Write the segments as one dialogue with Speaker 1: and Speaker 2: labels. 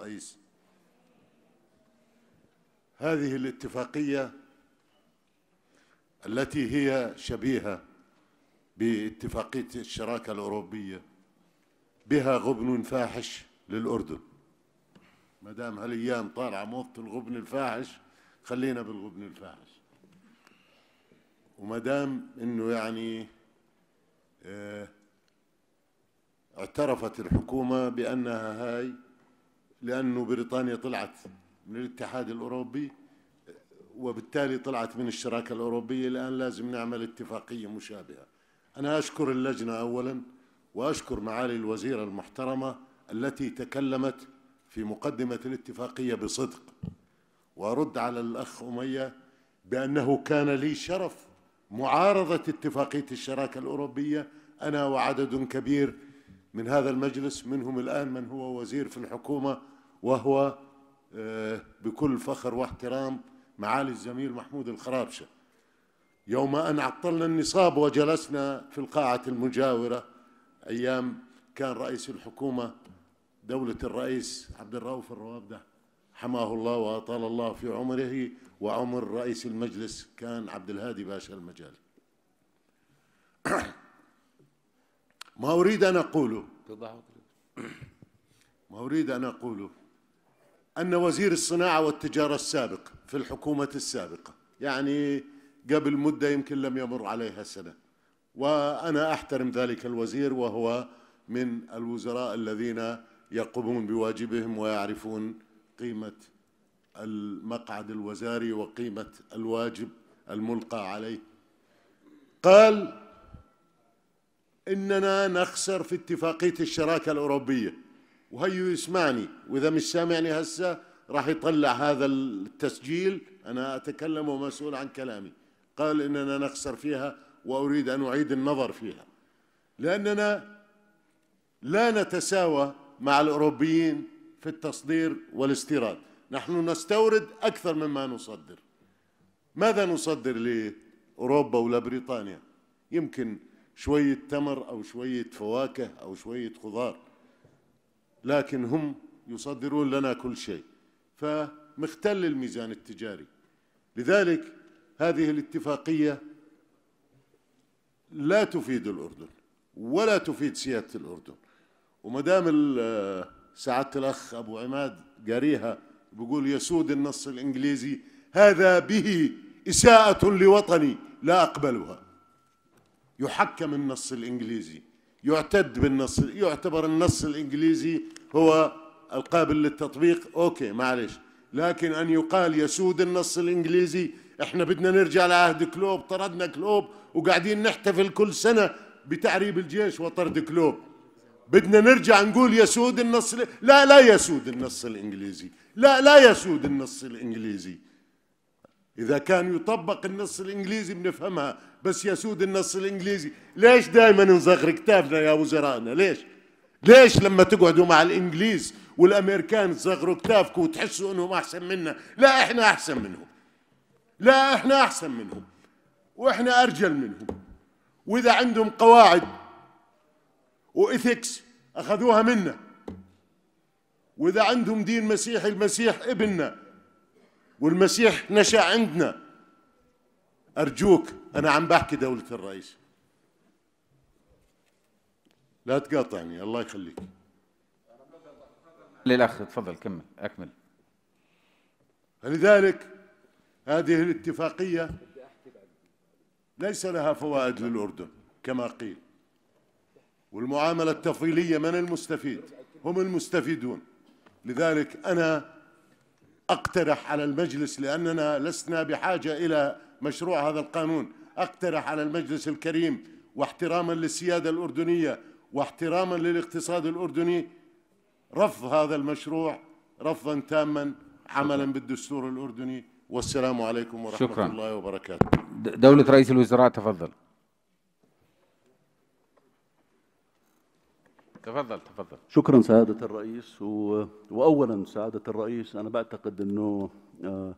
Speaker 1: الرئيس هذه الاتفاقية التي هي شبيهة باتفاقية الشراكة الأوروبية بها غبن فاحش للأردن ما دام هالايام طالعه موضه الغبن الفاحش خلينا بالغبن الفاحش وما دام انه يعني اه اعترفت الحكومه بانها هاي لأنه بريطانيا طلعت من الاتحاد الأوروبي وبالتالي طلعت من الشراكة الأوروبية الآن لازم نعمل اتفاقية مشابهة أنا أشكر اللجنة أولا وأشكر معالي الوزيرة المحترمة التي تكلمت في مقدمة الاتفاقية بصدق وأرد على الأخ أمية بأنه كان لي شرف معارضة اتفاقية الشراكة الأوروبية أنا وعدد كبير من هذا المجلس منهم الآن من هو وزير في الحكومة وهو آه، بكل فخر واحترام معالي الزميل محمود الخرابشة يوم أن عطلنا النصاب وجلسنا في القاعة المجاورة أيام كان رئيس الحكومة دولة الرئيس عبد الرؤوف الروابدة حماه الله وأطال الله في عمره وعمر رئيس المجلس كان عبد الهادي باشا المجالي ما أريد أن أقوله ما أريد أن أقوله أن وزير الصناعة والتجارة السابق في الحكومة السابقة يعني قبل مدة يمكن لم يمر عليها سنة وأنا أحترم ذلك الوزير وهو من الوزراء الذين يقومون بواجبهم ويعرفون قيمة المقعد الوزاري وقيمة الواجب الملقى عليه قال اننا نخسر في اتفاقيه الشراكه الاوروبيه وهي يسمعني واذا مش سامعني هسه راح يطلع هذا التسجيل انا اتكلم ومسؤول عن كلامي قال اننا نخسر فيها واريد ان اعيد النظر فيها لاننا لا نتساوى مع الاوروبيين في التصدير والاستيراد نحن نستورد اكثر مما نصدر ماذا نصدر لاوروبا ولبريطانيا يمكن شوية تمر أو شوية فواكه أو شوية خضار لكن هم يصدرون لنا كل شيء فمختل الميزان التجاري لذلك هذه الاتفاقية لا تفيد الأردن ولا تفيد سيادة الأردن وما دام سعادة الأخ أبو عماد قاريها بيقول يسود النص الإنجليزي هذا به إساءة لوطني لا أقبلها يحكم النص الإنجليزي يعتد بالنص يعتبر النص الإنجليزي هو القابل للتطبيق أوكي معلش لكن أن يقال يسود النص الإنجليزي إحنا بدنا نرجع لعهد كلوب طردنا كلوب وقاعدين نحتفل كل سنة بتعريب الجيش وطرد كلوب بدنا نرجع نقول يسود النص لا لا يسود النص الإنجليزي لا لا يسود النص الإنجليزي إذا كان يطبق النص الإنجليزي بنفهمها بس يسود النص الإنجليزي ليش دائما نزغر كتابنا يا وزرائنا ليش ليش لما تقعدوا مع الإنجليز والأمريكان تزغروا كتابكم وتحسوا أنهم أحسن منا لا إحنا أحسن منهم لا إحنا أحسن منهم وإحنا أرجل منهم وإذا عندهم قواعد وإثكس أخذوها منا وإذا عندهم دين مسيحي المسيح ابننا والمسيح نشا عندنا ارجوك انا عم بحكي دوله الرئيس لا تقاطعني الله يخليك للاخ تفضل كمل اكمل فلذلك هذه الاتفاقيه ليس لها فوائد للاردن كما قيل والمعامله التفضيليه من المستفيد هم المستفيدون لذلك انا أقترح على المجلس لأننا لسنا بحاجة إلى مشروع هذا القانون أقترح على المجلس الكريم واحتراما للسيادة الأردنية واحتراما للاقتصاد الأردني رفض هذا المشروع رفضا تاما عملا بالدستور الأردني والسلام عليكم ورحمة شكرا. الله وبركاته دولة رئيس
Speaker 2: الوزراء تفضل تفضل تفضل شكرا سعادة الرئيس و... وأولا سعادة الرئيس أنا بعتقد أنه آه،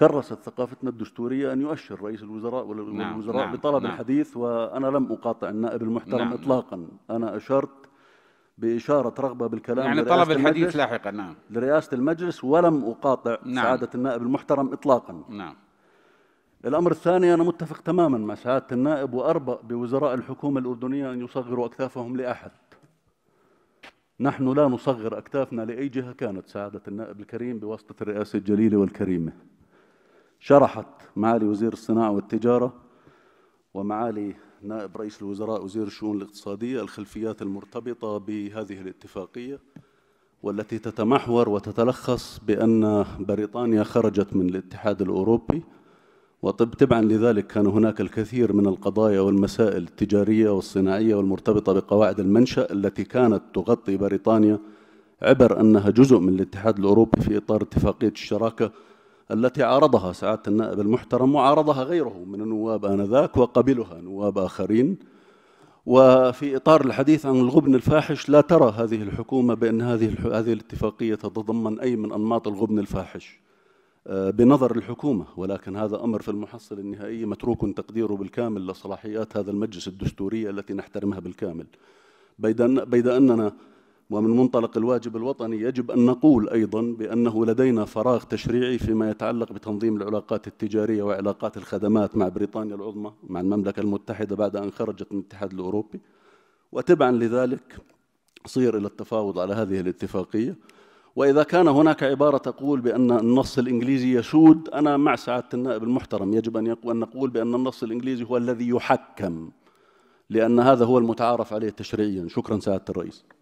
Speaker 2: كرست ثقافتنا الدستورية أن يؤشر رئيس الوزراء نعم، والوزراء نعم. بطلب نعم. الحديث وأنا لم أقاطع النائب المحترم نعم. نعم. إطلاقا أنا أشرت بإشارة رغبة بالكلام يعني طلب الحديث لاحقا نعم لرئاسة المجلس ولم أقاطع نعم. سعادة النائب المحترم إطلاقا نعم الأمر الثاني أنا متفق تماما مع سعادة النائب وأربأ بوزراء الحكومة الأردنية أن يصغروا أكتافهم لأحد نحن لا نصغر أكتافنا لأي جهة كانت سعادة النائب الكريم بواسطة الرئاسة الجليلة والكريمة شرحت معالي وزير الصناعة والتجارة ومعالي نائب رئيس الوزراء وزير الشؤون الاقتصادية الخلفيات المرتبطة بهذه الاتفاقية والتي تتمحور وتتلخص بأن بريطانيا خرجت من الاتحاد الأوروبي وطب تبعا لذلك كان هناك الكثير من القضايا والمسائل التجارية والصناعية والمرتبطة بقواعد المنشأ التي كانت تغطي بريطانيا عبر أنها جزء من الاتحاد الأوروبي في إطار اتفاقية الشراكة التي عارضها سعادة النائب المحترم وعارضها غيره من النواب آنذاك وقبلها نواب آخرين وفي إطار الحديث عن الغبن الفاحش لا ترى هذه الحكومة بأن هذه هذه الاتفاقية تتضمن أي من أنماط الغبن الفاحش آه، بنظر الحكومة ولكن هذا أمر في المحصلة النهائية متروك تقديره بالكامل لصلاحيات هذا المجلس الدستورية التي نحترمها بالكامل بيد أننا ومن منطلق الواجب الوطني يجب أن نقول أيضا بأنه لدينا فراغ تشريعي فيما يتعلق بتنظيم العلاقات التجارية وعلاقات الخدمات مع بريطانيا العظمى مع المملكة المتحدة بعد أن خرجت من الاتحاد الأوروبي وتبعا لذلك صير إلى التفاوض على هذه الاتفاقية وإذا كان هناك عبارة تقول بأن النص الإنجليزي يسود أنا مع سعادة النائب المحترم يجب أن, أن نقول بأن النص الإنجليزي هو الذي يحكم لأن هذا هو المتعارف عليه تشريعيا شكرا سعادة الرئيس